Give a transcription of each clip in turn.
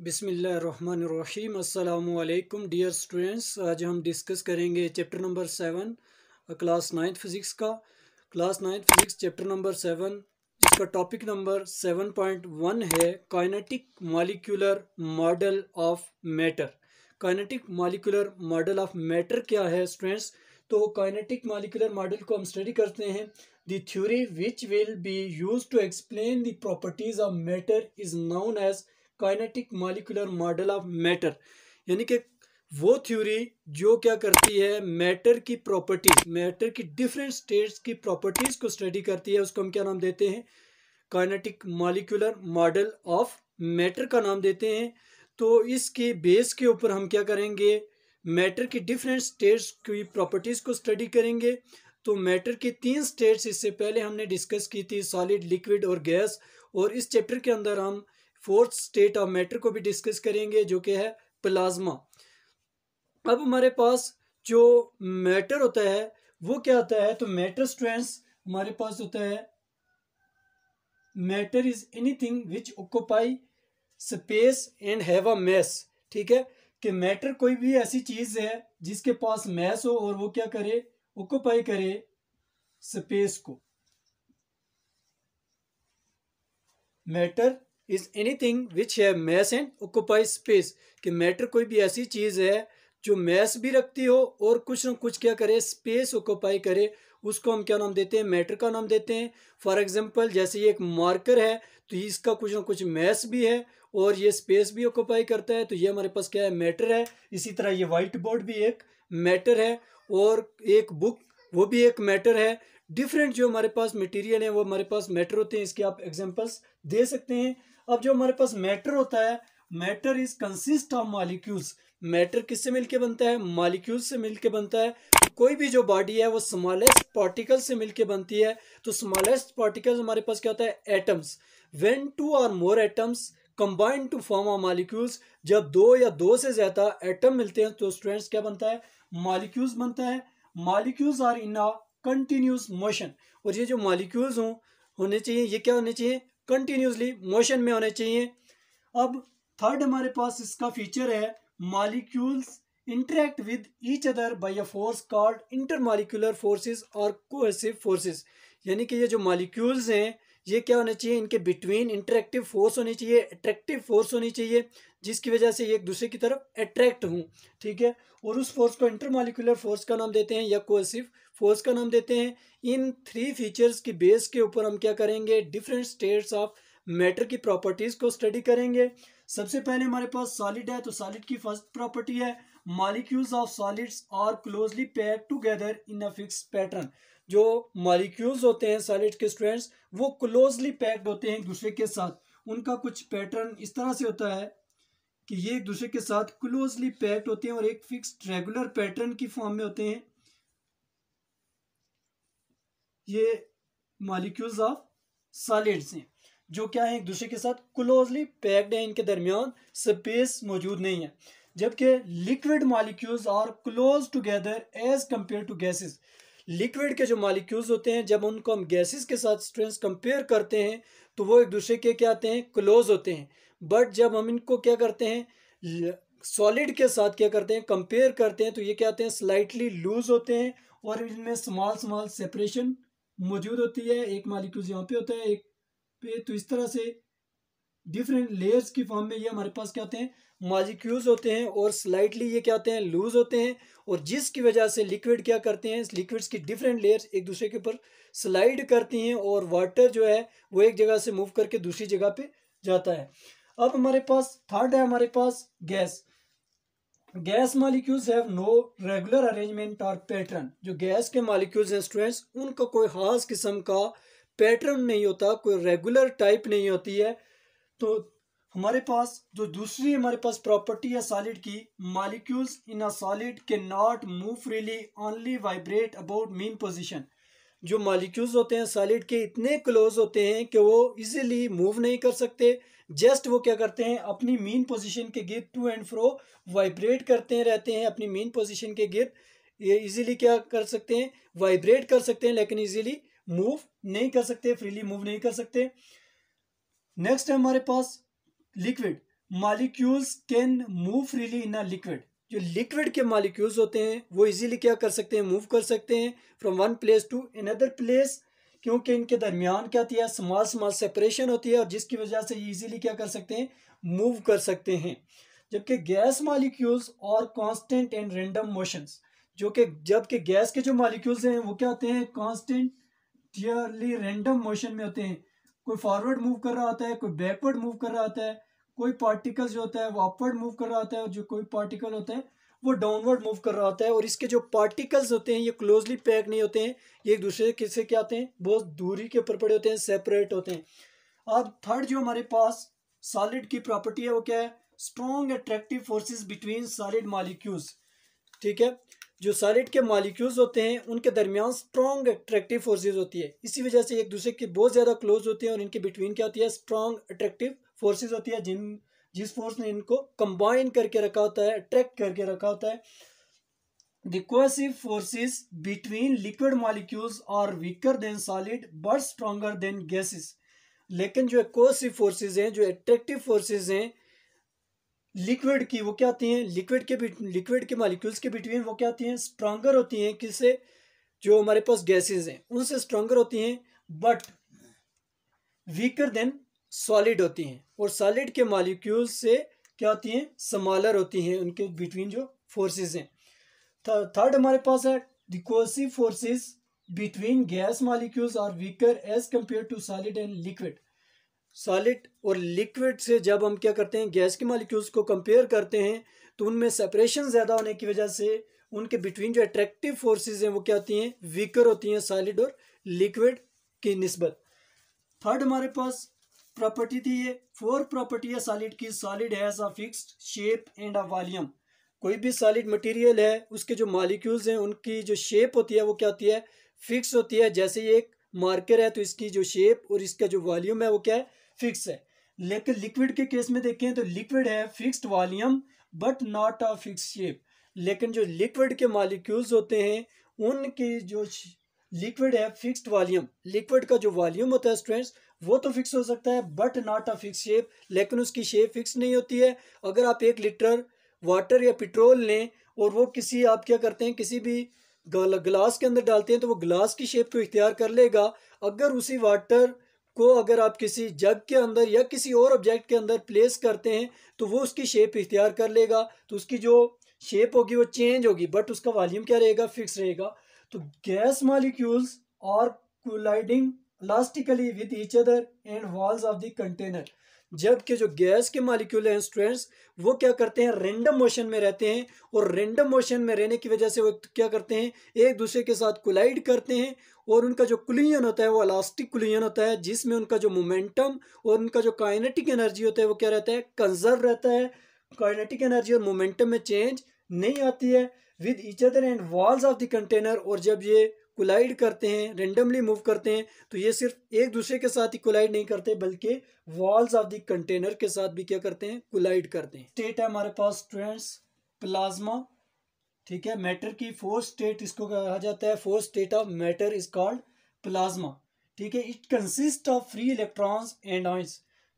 बिसमीम अल्लाम dear students आज हम डिस्कस करेंगे chapter number seven class ninth physics का class ninth physics chapter number seven जिसका topic number seven point one है kinetic molecular model of matter kinetic molecular model of matter क्या है स्टूडेंट्स तो kinetic molecular model को हम study करते हैं The theory which will be used to explain the properties of matter is known as kinetic molecular model of matter यानी कि वो थ्योरी जो क्या करती है मैटर की प्रॉपर्टीज मैटर की डिफरेंट स्टेट्स की प्रॉपर्टीज को स्टडी करती है उसको हम क्या नाम देते हैं kinetic molecular model of matter का नाम देते हैं तो इसके बेस के ऊपर हम क्या करेंगे मैटर की डिफरेंट स्टेट्स की प्रॉपर्टीज़ को स्टडी करेंगे तो मैटर की तीन स्टेट्स इससे पहले हमने डिस्कस की थी सॉलिड लिक्विड और गैस और इस चैप्टर के अंदर हम फोर्थ स्टेट ऑफ मैटर को भी डिस्कस करेंगे जो कि है प्लाज्मा अब हमारे पास जो मैटर होता है वो क्या होता है तो मैटर स्ट्रेंस हमारे पास होता है matter is anything which occupy space and have a mass ठीक है कि मैटर कोई भी ऐसी चीज है जिसके पास मैस हो और वो क्या करे ऑक्यूपाई करे स्पेस को matter is anything which है मैस एंड ऑक्यूपाई स्पेस कि मैटर कोई भी ऐसी चीज़ है जो मैस भी रखती हो और कुछ ना कुछ क्या करे स्पेस ऑक्यूपाई करे उसको हम क्या नाम देते हैं मैटर का नाम देते हैं फॉर एग्जांपल जैसे ये एक मार्कर है तो इसका कुछ ना कुछ मैस भी है और ये स्पेस भी ऑक्यूपाई करता है तो ये हमारे पास क्या है मैटर है इसी तरह ये वाइट बोर्ड भी एक मैटर है और एक बुक वो भी एक मैटर है डिफरेंट जो हमारे पास मटेरियल है वो हमारे पास मैटर होते हैं इसके आप एग्जांपल्स दे सकते हैं अब जो हमारे पास मैटर होता है matter is consist of molecules matter किससे मिलके बनता है मालिक्यूल से मिलके बनता है कोई भी जो बॉडी है वो स्मॉलेस्ट पार्टिकल से मिलके बनती है तो स्मॉलेस्ट पार्टिकल हमारे पास क्या होता है एटम्स व्हेन टू और more atoms combined to form are molecules जब दो या दो से ज्यादा एटम मिलते हैं तो स्टूडेंट्स क्या बनता है मालिक्यूल्स बनता है molecules are in a continuous motion और ये जो मालिक्यूल्स हों होने चाहिए ये क्या होने चाहिए कंटिन्यूसली मोशन में होने चाहिए अब थर्ड हमारे पास इसका फीचर है molecules interact with each other by a force called molecular forces और कोहेसिव फोर्सेस यानी कि ये जो मालिक्यूल्स हैं ये क्या होना चाहिए इनके बिटवीन इंटरेक्टिव फोर्स होनी चाहिए अट्रैक्टिव फोर्स होनी चाहिए जिसकी वजह से ये एक दूसरे की तरफ अट्रैक्ट हूँ ठीक है और उस फोर्स को इंटरमालिकुलर फोर्स का नाम देते हैं या कोसिव फोर्स का नाम देते हैं इन थ्री फीचर्स की बेस के ऊपर हम क्या करेंगे डिफरेंट स्टेट्स ऑफ मैटर की प्रॉपर्टीज़ को स्टडी करेंगे सबसे पहले हमारे पास सॉलिड है तो सॉलिड की फर्स्ट प्रॉपर्टी है मॉलिक्यूल्स ऑफ सॉलिड्स और closely pair together in a fix pattern जो मॉलिक्यूल्स होते हैं सॉलिड के स्टूडेंट्स वो क्लोजली पैक्ड होते हैं एक दूसरे के साथ उनका कुछ पैटर्न इस तरह से होता है कि ये एक दूसरे के साथ क्लोजली पैक्ड होते हैं और एक फिक्स रेगुलर पैटर्न की फॉर्म में होते हैं ये मॉलिक्यूल्स ऑफ सॉलिड्स हैं जो क्या है एक दूसरे के साथ क्लोजली पैक्ड है इनके दरमियान स्पेस मौजूद नहीं है जबकि liquid molecules are close together as compare to gases liquid के जो मालिक्यूल्स होते हैं जब उनको हम गैसेस के साथ स्ट्रेंस कंपेयर करते हैं तो वो एक दूसरे के क्या आते हैं क्लोज होते हैं बट जब हम इनको क्या करते हैं सॉलिड के साथ क्या करते हैं कंपेयर करते हैं तो ये क्या आते हैं स्लाइटली लूज होते हैं और इनमें स्मॉल स्मॉल सेपरेशन मौजूद होती है एक मालिक्यूल यहाँ पे होता है एक पे तो इस तरह से डिफरेंट लेयर्स की फॉर्म में ये हमारे पास क्या होते हैं मॉलिक्यूल्स होते हैं और स्लाइटली ये क्या होते हैं लूज होते हैं और जिसकी वजह से लिक्विड क्या करते हैं लिक्विड्स की डिफरेंट लेयर्स एक दूसरे के ऊपर स्लाइड करती हैं और वाटर जो है वो एक जगह से मूव करके दूसरी जगह पे जाता है अब हमारे पास थर्ड है हमारे पास gas gas molecules have no regular arrangement और पैटर्न जो गैस के मालिक्यूल्स हैं स्टूडेंट्स उनका कोई खास किस्म का पैटर्न नहीं होता कोई रेगुलर टाइप नहीं होती है तो हमारे पास जो दूसरी हमारे पास प्रॉपर्टी है सॉलिड की molecules in a solid can not move freely only vibrate about mean position जो मालिक्यूल्स होते हैं सॉलिड के इतने क्लोज होते हैं कि वो इजीली मूव नहीं कर सकते जस्ट वो क्या करते हैं अपनी मेन पोजीशन के गिर टू एंड फ्रो वाइब्रेट करते रहते हैं अपनी मेन पोजीशन के गिर ये इजीली क्या कर सकते हैं वाइब्रेट कर सकते हैं लेकिन इजीली मूव नहीं कर सकते फ्रीली मूव नहीं कर सकते नेक्स्ट है हमारे पास liquid molecules can move freely in a liquid जो लिक्विड के मालिक्यूल्स होते हैं वो इजीली क्या कर सकते हैं मूव कर सकते हैं from one place to another place क्योंकि इनके दरमियान क्या होती है स्मॉल स्मॉल सेपरेशन होती है और जिसकी वजह से ये इजीली क्या कर सकते हैं मूव कर सकते हैं जबकि गैस मालिक्यूल्स और कॉन्स्टेंट एंड रेंडम मोशन जो कि जबकि गैस के जो मालिक्यूल्स हैं वो क्या होते हैं कॉन्स्टेंट क्लियरली रेंडम मोशन में होते हैं कोई फॉरवर्ड मूव कर रहा होता है कोई बैकवर्ड मूव कर रहा होता है कोई पार्टिकल जो होता है वो अपवर्ड मूव कर रहा होता है और जो कोई पार्टिकल होता है वो डाउनवर्ड मूव कर रहा होता है और इसके जो पार्टिकल्स होते हैं ये क्लोजली पैक नहीं होते हैं ये एक दूसरे के से क्या होते हैं बहुत दूरी के ऊपर पड़े होते हैं सेपरेट होते हैं अब थर्ड जो हमारे पास सॉलिड की प्रॉपर्टी है वो क्या है strong attractive forces between solid molecules ठीक है जो सॉलिड के मालिक्यूल्स होते हैं उनके दरमियान स्ट्रॉन्ग अट्रैक्टिव फोर्सेज होती है इसी वजह से एक दूसरे के बहुत ज़्यादा क्लोज होते हैं और इनके बिटवीन क्या होती है स्ट्रॉन्ग अट्रैक्टिव फोर्सेज होती है जिन जिस फोर्स ने इनको कंबाइन करके रखा होता है अट्रैक्ट करके रखा होता है the cohesive cohesive between liquid liquid are weaker than solid but stronger than gases लेकिन जो कोसिव फोर्सेज हैं जो अट्रैक्टिव फोर्सेज हैं लिक्विड की वो क्या होती हैं लिक्विड के लिक्विड के मालिक्यूल्स के बिटवीन वो क्या होती हैं स्ट्रांगर होती हैं किससे जो हमारे पास गैसेज हैं उनसे स्ट्रांगर होती हैं बट वीकर देन सॉलिड होती हैं और सॉलिड के मालिक्यूल से क्या होती हैं समालर होती हैं उनके बिटवीन जो फोर्सेस हैं थर्ड हमारे पास है the cohesive forces between gas molecules are weaker as compare to solid and liquid solid और लिक्विड से जब हम क्या करते हैं गैस के मालिक्यूल्स को कंपेयर करते हैं तो उनमें सेपरेशन ज़्यादा होने की वजह से उनके बिटवीन जो अट्रैक्टिव फोर्सेज हैं वो क्या होती हैं वीकर होती हैं सॉलिड और लिक्विड की नस्बत थर्ड हमारे पास प्रॉपर्टी थी ये फोर प्रॉपर्टी है सॉलिड की solid has a fixed shape and a volume कोई भी सॉलिड मटेरियल है उसके जो मालिक्यूल्स हैं उनकी जो शेप होती है वो क्या होती है फिक्स होती है जैसे ये एक मार्कर है तो इसकी जो शेप और इसका जो वॉल्यूम है वो क्या है फिक्स है लेकिन लिक्विड के केस में देखें तो लिक्विड है fixed volume but not a fix shape लेकिन जो लिक्विड के मालिक्यूल्स होते हैं उनके जो लिक्विड है फिक्स्ड वॉल्यूम लिक्विड का जो वॉल्यूम होता है स्टूडेंट्स वो तो फिक्स हो सकता है but not a fix shape लेकिन उसकी शेप फिक्स नहीं होती है अगर आप एक लीटर वाटर या पेट्रोल लें और वो किसी आप क्या करते हैं किसी भी गिलास के अंदर डालते हैं तो वो गिलास की शेप को इख्तियार कर लेगा अगर उसी वाटर को अगर आप किसी जग के अंदर या किसी और ऑब्जेक्ट के अंदर प्लेस करते हैं तो वो उसकी शेप इख्तियार कर लेगा तो उसकी जो शेप होगी वो चेंज होगी बट उसका वॉल्यूम क्या रहेगा फिक्स रहेगा तो gas molecules are colliding elastically with each other and walls of the container जबकि जो गैस के मालिक्यूल हैं स्टूडेंट्स वो क्या करते हैं रेंडम मोशन में रहते हैं और रेंडम मोशन में रहने की वजह से वो क्या करते हैं एक दूसरे के साथ कोलाइड करते हैं और उनका जो कुलियन होता है वो अलास्टिक कुलियन होता है जिसमें उनका जो मोमेंटम और उनका जो काइनेटिक एनर्जी होता है वो क्या रहता है कंजर्व रहता है काइनेटिक एनर्जी और मोमेंटम में चेंज नहीं आती है with each other and walls of the container और जब ये कोलाइड करते हैं रेंडमली मूव करते हैं तो ये सिर्फ एक दूसरे के साथ ही कोलाइड नहीं करते बल्कि वॉल्स ऑफ द कंटेनर के साथ भी क्या करते हैं कोलाइड करते हैं स्टेट है हमारे पास स्टूडेंट्स प्लाज्मा ठीक है मैटर की फोर्थ स्टेट इसको कहा जाता है fourth state of matter is called plasma ठीक है it consist of free electrons and ions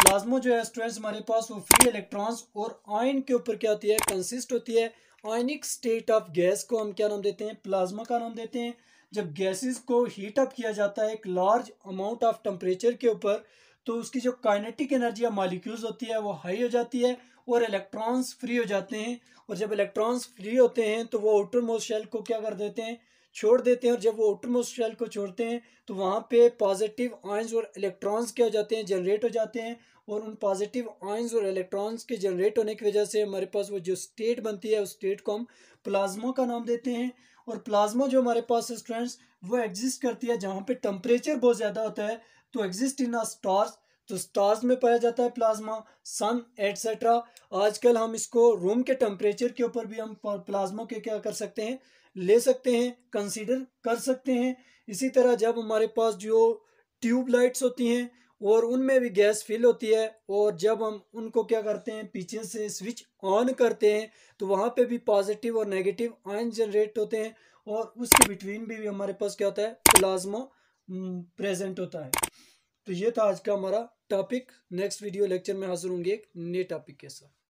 plasma जो है स्टूडेंट्स हमारे पास वो फ्री इलेक्ट्रॉन्स और आयन के ऊपर क्या होती है कंसिस्ट होती है आयनिक स्टेट ऑफ गैस को हम क्या नाम देते हैं प्लाज्मा का नाम देते हैं जब गैसेस को हीट अप किया जाता है एक लार्ज अमाउंट ऑफ टम्परेचर के ऊपर तो उसकी जो काइनेटिक एनर्जी या मालिक्यूल्स होती है वो हाई हो जाती है और इलेक्ट्रॉन्स फ्री हो जाते हैं और जब इलेक्ट्रॉन्स फ्री होते हैं तो वो आउटर मोस्ट शेल को क्या कर देते हैं छोड़ देते हैं और जब वो आउटर मोस्ट शेल को छोड़ते हैं तो वहाँ पे पॉजिटिव आयंस और इलेक्ट्रॉन्स क्या हो जाते हैं जनरेट हो जाते हैं और उन पॉजिटिव आयंस और इलेक्ट्रॉन्स के जनरेट होने की वजह से हमारे पास वो जो स्टेट बनती है उस स्टेट को हम प्लाज्मा का नाम देते हैं और प्लाज्मा जो हमारे पास है स्टूडेंट्स वो एग्जिस्ट करती है जहाँ पे टेम्परेचर बहुत ज़्यादा होता है तो एग्जिस्ट इन अ स्टार्स तो स्टार्स में पाया जाता है प्लाज्मा सन एट्सेट्रा आजकल हम इसको रूम के टेम्परेचर के ऊपर भी हम प्लाज्मा के क्या कर सकते हैं ले सकते हैं कंसिडर कर सकते हैं इसी तरह जब हमारे पास जो ट्यूब लाइट्स होती हैं और उनमें भी गैस फिल होती है और जब हम उनको क्या करते हैं पीछे से स्विच ऑन करते हैं तो वहाँ पे भी पॉजिटिव और नेगेटिव आयन जनरेट होते हैं और उसके बिटवीन भी, भी हमारे पास क्या होता है प्लाज्मा प्रेजेंट होता है तो ये था आज का हमारा टॉपिक नेक्स्ट वीडियो लेक्चर में हाजिर होंगे एक नए टॉपिक के साथ